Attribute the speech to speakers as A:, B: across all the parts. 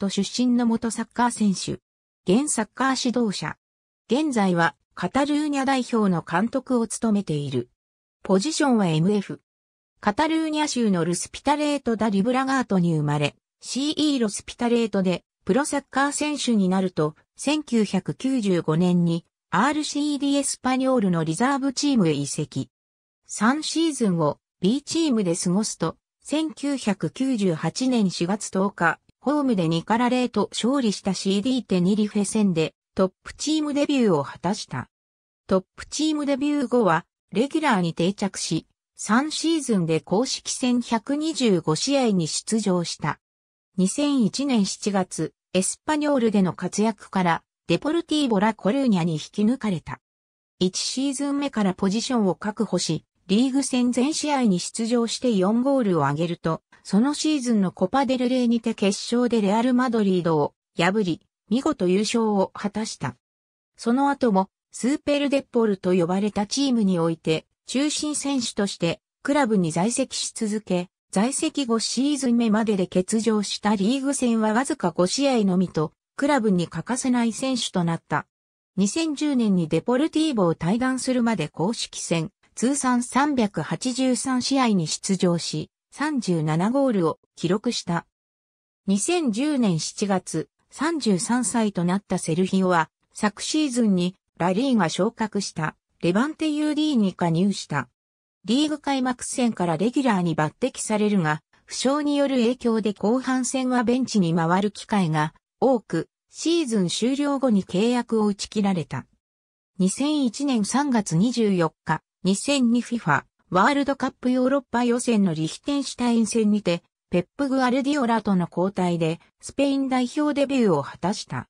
A: ト出身の元サッカー選手。現サッカー指導者。現在はカタルーニャ代表の監督を務めている。ポジションは MF。カタルーニャ州のルスピタレート・ダ・リブラガートに生まれ、CE ロスピタレートでプロサッカー選手になると、1995年に RCD エスパニョールのリザーブチームへ移籍。3シーズンを B チームで過ごすと、1998年4月10日、ホームで2から0と勝利した CD テニリフェ戦でトップチームデビューを果たした。トップチームデビュー後はレギュラーに定着し、3シーズンで公式戦125試合に出場した。2001年7月、エスパニョールでの活躍からデポルティーボラ・コルーニャに引き抜かれた。1シーズン目からポジションを確保し、リーグ戦全試合に出場して4ゴールを挙げると、そのシーズンのコパデルレーにて決勝でレアル・マドリードを破り、見事優勝を果たした。その後も、スーペルデッポルと呼ばれたチームにおいて、中心選手として、クラブに在籍し続け、在籍後シーズン目までで欠場したリーグ戦はわずか5試合のみと、クラブに欠かせない選手となった。2010年にデポルティーボを退団するまで公式戦、通算383試合に出場し、37ゴールを記録した。2010年7月、33歳となったセルヒオは、昨シーズンにラリーが昇格したレバンテ UD に加入した。リーグ開幕戦からレギュラーに抜擢されるが、負傷による影響で後半戦はベンチに回る機会が多く、シーズン終了後に契約を打ち切られた。2001年3月24日、2002FIFA ワールドカップヨーロッパ予選のリヒテンシュタイン戦にて、ペップ・グアルディオラとの交代で、スペイン代表デビューを果たした。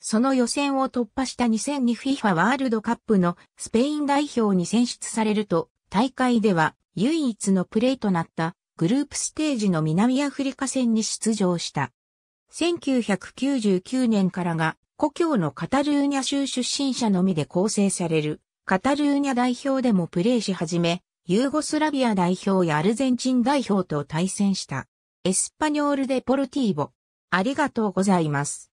A: その予選を突破した 2002FIFA ワールドカップのスペイン代表に選出されると、大会では唯一のプレーとなったグループステージの南アフリカ戦に出場した。1999年からが故郷のカタルーニャ州出身者のみで構成されるカタルーニャ代表でもプレーし始め、ユーゴスラビア代表やアルゼンチン代表と対戦した。エスパニョールデポルティーボ。ありがとうございます。